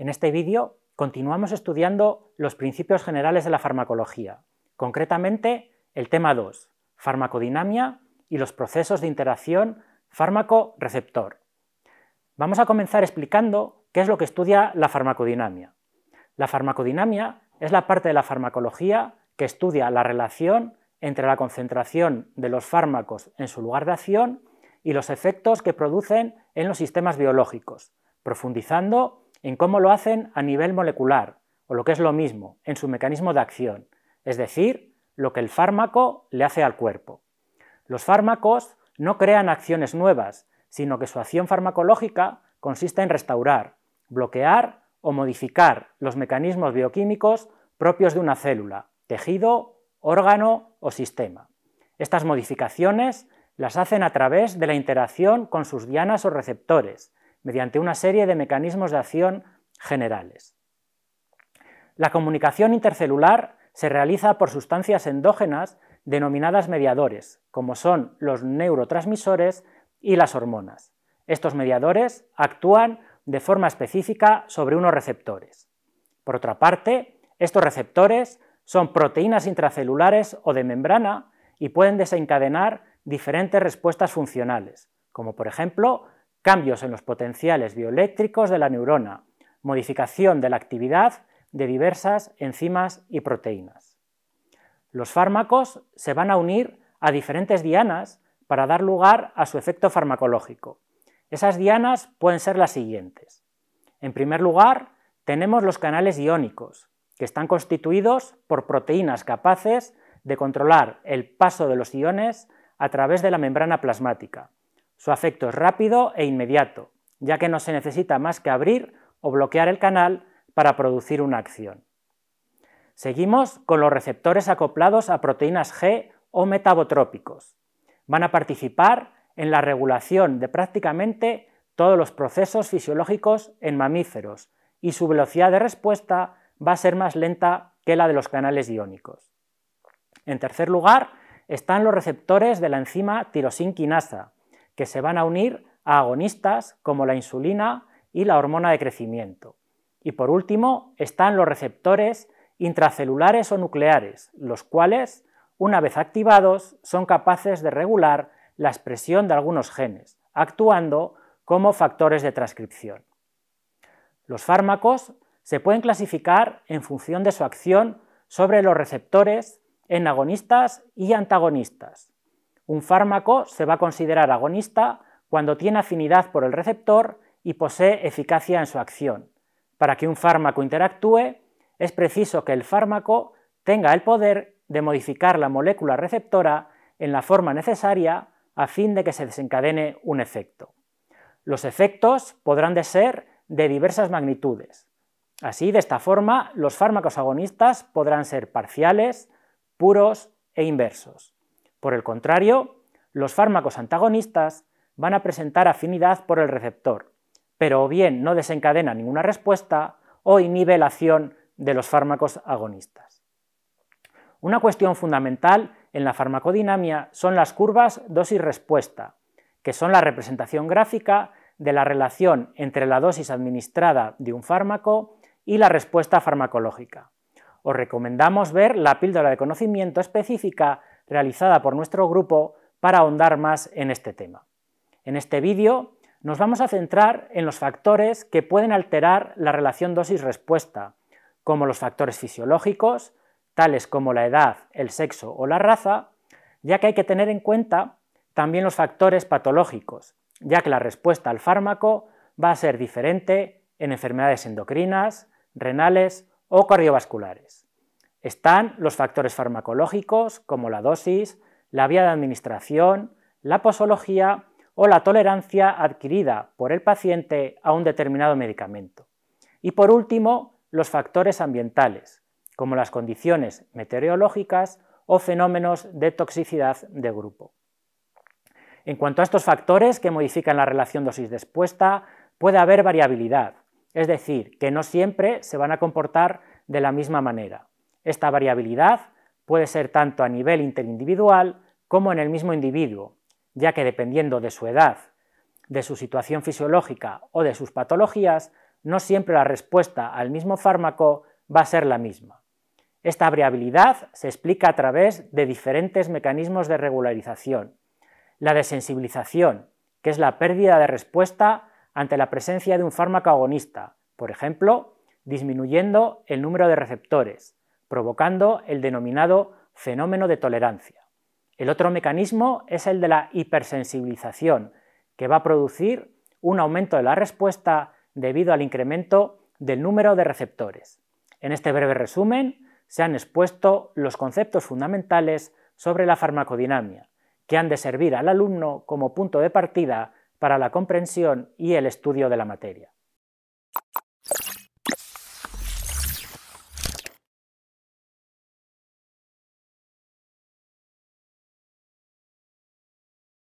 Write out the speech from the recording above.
En este vídeo continuamos estudiando los principios generales de la farmacología, concretamente el tema 2, farmacodinamia y los procesos de interacción fármaco-receptor. Vamos a comenzar explicando qué es lo que estudia la farmacodinamia. La farmacodinamia es la parte de la farmacología que estudia la relación entre la concentración de los fármacos en su lugar de acción y los efectos que producen en los sistemas biológicos, profundizando en cómo lo hacen a nivel molecular, o lo que es lo mismo, en su mecanismo de acción, es decir, lo que el fármaco le hace al cuerpo. Los fármacos no crean acciones nuevas, sino que su acción farmacológica consiste en restaurar, bloquear o modificar los mecanismos bioquímicos propios de una célula, tejido, órgano o sistema. Estas modificaciones las hacen a través de la interacción con sus dianas o receptores, mediante una serie de mecanismos de acción generales. La comunicación intercelular se realiza por sustancias endógenas denominadas mediadores, como son los neurotransmisores y las hormonas. Estos mediadores actúan de forma específica sobre unos receptores. Por otra parte, estos receptores son proteínas intracelulares o de membrana y pueden desencadenar diferentes respuestas funcionales, como por ejemplo cambios en los potenciales bioeléctricos de la neurona, modificación de la actividad de diversas enzimas y proteínas. Los fármacos se van a unir a diferentes dianas para dar lugar a su efecto farmacológico. Esas dianas pueden ser las siguientes. En primer lugar, tenemos los canales iónicos, que están constituidos por proteínas capaces de controlar el paso de los iones a través de la membrana plasmática, su afecto es rápido e inmediato, ya que no se necesita más que abrir o bloquear el canal para producir una acción. Seguimos con los receptores acoplados a proteínas G o metabotrópicos. Van a participar en la regulación de prácticamente todos los procesos fisiológicos en mamíferos y su velocidad de respuesta va a ser más lenta que la de los canales iónicos. En tercer lugar, están los receptores de la enzima tirosinquinasa, que se van a unir a agonistas como la insulina y la hormona de crecimiento. Y por último están los receptores intracelulares o nucleares, los cuales, una vez activados, son capaces de regular la expresión de algunos genes, actuando como factores de transcripción. Los fármacos se pueden clasificar en función de su acción sobre los receptores en agonistas y antagonistas, un fármaco se va a considerar agonista cuando tiene afinidad por el receptor y posee eficacia en su acción. Para que un fármaco interactúe, es preciso que el fármaco tenga el poder de modificar la molécula receptora en la forma necesaria a fin de que se desencadene un efecto. Los efectos podrán de ser de diversas magnitudes. Así, de esta forma, los fármacos agonistas podrán ser parciales, puros e inversos. Por el contrario, los fármacos antagonistas van a presentar afinidad por el receptor, pero o bien no desencadena ninguna respuesta o inhibe la acción de los fármacos agonistas. Una cuestión fundamental en la farmacodinamia son las curvas dosis-respuesta, que son la representación gráfica de la relación entre la dosis administrada de un fármaco y la respuesta farmacológica. Os recomendamos ver la píldora de conocimiento específica realizada por nuestro grupo para ahondar más en este tema. En este vídeo nos vamos a centrar en los factores que pueden alterar la relación dosis-respuesta, como los factores fisiológicos, tales como la edad, el sexo o la raza, ya que hay que tener en cuenta también los factores patológicos, ya que la respuesta al fármaco va a ser diferente en enfermedades endocrinas, renales o cardiovasculares. Están los factores farmacológicos, como la dosis, la vía de administración, la posología o la tolerancia adquirida por el paciente a un determinado medicamento. Y por último, los factores ambientales, como las condiciones meteorológicas o fenómenos de toxicidad de grupo. En cuanto a estos factores que modifican la relación dosis despuesta puede haber variabilidad, es decir, que no siempre se van a comportar de la misma manera. Esta variabilidad puede ser tanto a nivel interindividual como en el mismo individuo, ya que dependiendo de su edad, de su situación fisiológica o de sus patologías, no siempre la respuesta al mismo fármaco va a ser la misma. Esta variabilidad se explica a través de diferentes mecanismos de regularización. La desensibilización, que es la pérdida de respuesta ante la presencia de un fármaco agonista, por ejemplo, disminuyendo el número de receptores provocando el denominado fenómeno de tolerancia. El otro mecanismo es el de la hipersensibilización, que va a producir un aumento de la respuesta debido al incremento del número de receptores. En este breve resumen se han expuesto los conceptos fundamentales sobre la farmacodinamia, que han de servir al alumno como punto de partida para la comprensión y el estudio de la materia.